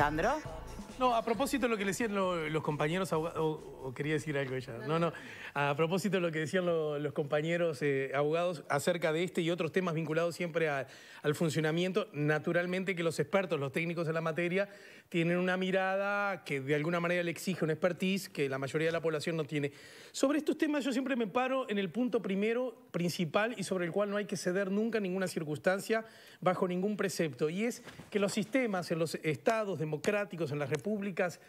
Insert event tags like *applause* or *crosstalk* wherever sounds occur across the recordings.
Alejandro. No, a propósito de lo que decían los compañeros, abogados, o, quería decir algo ella. No, no. A propósito de lo que decían los compañeros eh, abogados acerca de este y otros temas vinculados siempre al funcionamiento, naturalmente que los expertos, los técnicos en la materia, tienen una mirada que de alguna manera le exige una expertise que la mayoría de la población no tiene. Sobre estos temas yo siempre me paro en el punto primero, principal, y sobre el cual no hay que ceder nunca ninguna circunstancia, bajo ningún precepto, y es que los sistemas en los estados democráticos, en las repúblicas, públicas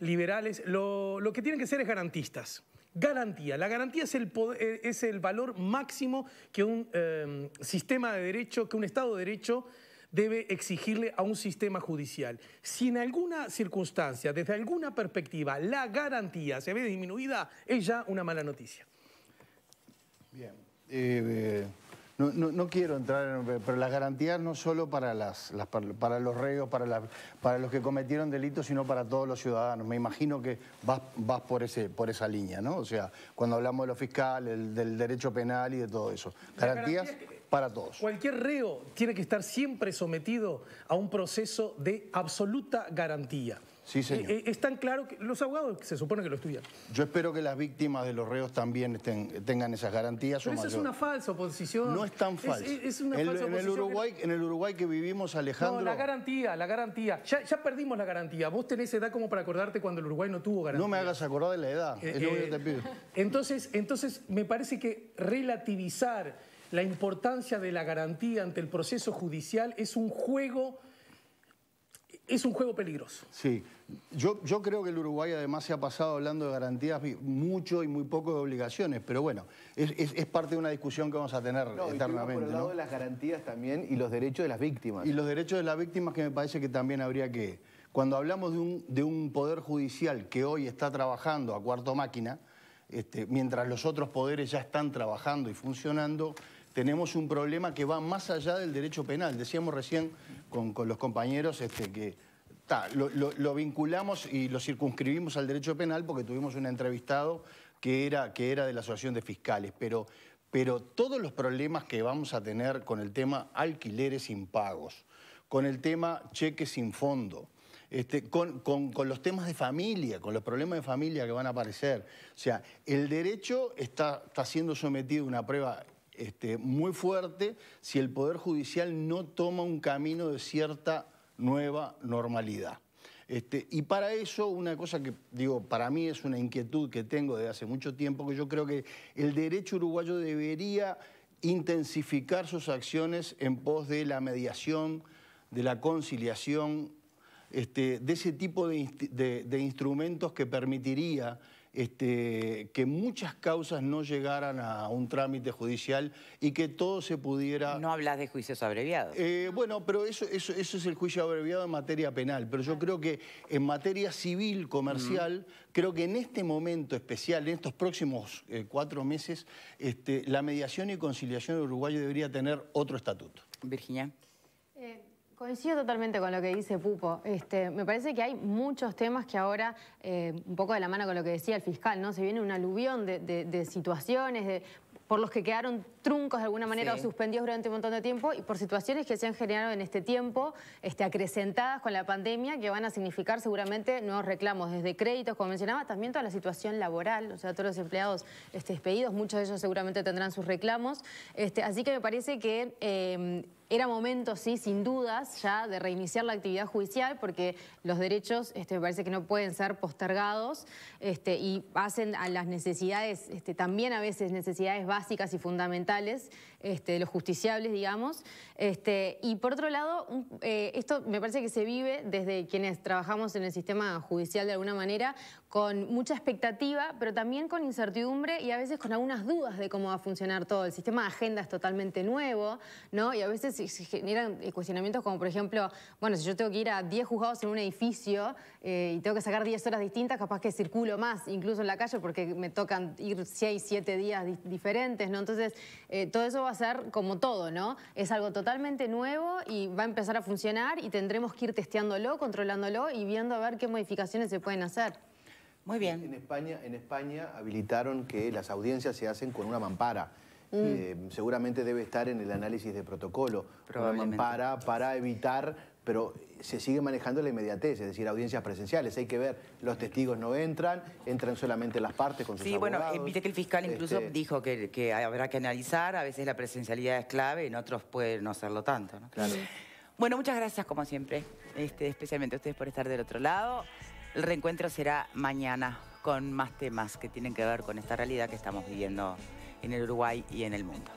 liberales, lo, que tienen que ser es garantistas. Garantía. La garantía es el, eh, es el valor máximo que un em, sistema de derecho, que un Estado de derecho debe exigirle a un sistema judicial. Si en alguna circunstancia, desde alguna perspectiva, la garantía se ve disminuida, es ya una mala noticia. Bien. Eh, eh, no, quiero entrar en... Pero las garantías no solo para, los reos, para, los que cometieron delitos, sino para todos los ciudadanos. Me imagino que vas, por, esa línea, ¿no? O sea, cuando hablamos de lo fiscal, del derecho penal y de todo eso. Garantías para todos. Cualquier reo tiene que estar siempre sometido a un proceso de absoluta garantía. Sí, eh, eh, es tan claro que los abogados se supone que lo estudian. Yo espero que las víctimas de los reos también tengan esas garantías Pero esa es una falsa oposición. No es tan falsa. Es, en el, Uruguay, que... en el Uruguay que vivimos, Alejandro... No, la garantía, la garantía. Ya, perdimos la garantía. Vos tenés edad como para acordarte cuando el Uruguay no tuvo garantía. No me hagas acordar de la edad, eh, es *laughs* Entonces, entonces, me parece que relativizar la importancia de la garantía ante el proceso judicial es un juego es un juego peligroso. Sí, yo, yo creo que el Uruguay además se ha pasado hablando de garantías mucho y muy poco de obligaciones, pero bueno, es, parte de una discusión que vamos a tener no, eternamente. por el lado de las garantías también y los derechos de las víctimas. Y los derechos de las víctimas que me parece que también habría que... Cuando hablamos de un, de un poder judicial que hoy está trabajando a cuarto máquina, este, mientras los otros poderes ya están trabajando y funcionando, tenemos un problema que va más allá del derecho penal. Decíamos recién con, los compañeros este, que lo, vinculamos y lo circunscribimos al derecho penal porque tuvimos un entrevistado que era, que era de la Asociación de Fiscales, pero, pero todos los problemas que vamos a tener con el tema alquileres sin pagos, con el tema cheques sin fondo, este, con, los temas de familia, con los problemas de familia que van a aparecer. O sea, el derecho está, está siendo sometido a una prueba este, muy fuerte si el Poder Judicial no toma un camino de cierta nueva normalidad. Este, y para eso, una cosa que digo, para mí es una inquietud que tengo desde hace mucho tiempo, que yo creo que el derecho uruguayo debería intensificar sus acciones en pos de la mediación, de la conciliación, este, de ese tipo de instrumentos que permitiría este, que muchas causas no llegaran a un trámite judicial y que todo se pudiera... No hablas de juicios abreviados. Eh, bueno, pero eso, eso, es el juicio abreviado en materia penal, pero yo creo que en materia civil, comercial, mm. creo que en este momento especial, en estos próximos eh, cuatro meses, este, la mediación y conciliación de uruguayo debería tener otro estatuto. Virginia. Coincido totalmente con lo que dice Pupo. Este, me parece que hay muchos temas que ahora, eh, un poco de la mano con lo que decía el fiscal, ¿no? Se viene un aluvión de, situaciones, por los que quedaron truncos de alguna manera o suspendidos durante un montón de tiempo y por situaciones que se han generado en este tiempo, este, acrecentadas con la pandemia, que van a significar seguramente nuevos reclamos, desde créditos, como mencionaba, también toda la situación laboral, o sea, todos los empleados este, despedidos, muchos de ellos seguramente tendrán sus reclamos. así que me parece que... Eh, era momento, sí, sin dudas, ya de reiniciar la actividad judicial porque los derechos este, me parece que no pueden ser postergados este, y hacen a las necesidades, este, también a veces necesidades básicas y fundamentales de los justiciables, digamos. y por otro lado, eh, esto me parece que se vive desde quienes trabajamos en el sistema judicial de alguna manera con mucha expectativa, pero también con incertidumbre y a veces con algunas dudas de cómo va a funcionar todo. El sistema de agenda es totalmente nuevo, ¿no? Y a veces generan eh, cuestionamientos como, por ejemplo, bueno, si yo tengo que ir a 10 juzgados en un edificio eh, y tengo que sacar 10 horas distintas, capaz que circulo más, incluso en la calle, porque me tocan ir 6, 7 días diferentes, ¿no? Entonces, eh, todo eso va a ser como todo, ¿no? Es algo totalmente nuevo y va a empezar a funcionar y tendremos que ir testeándolo, controlándolo y viendo a ver qué modificaciones se pueden hacer. Muy bien. En España, en España habilitaron que las audiencias se hacen con una mampara. Mm. Eh, seguramente debe estar en el análisis de protocolo para, para evitar, pero se sigue manejando la inmediatez, es decir, audiencias presenciales. Hay que ver, los testigos no entran, entran solamente las partes con sus Sí, bueno, eh, viste que el fiscal incluso este, dijo que, habrá que analizar, a veces la presencialidad es clave, en otros puede no serlo tanto. Bueno, muchas gracias como siempre, este, especialmente a ustedes por estar del otro lado. El reencuentro será mañana con más temas que tienen que ver con esta realidad que estamos viviendo en el Uruguay y en el mundo.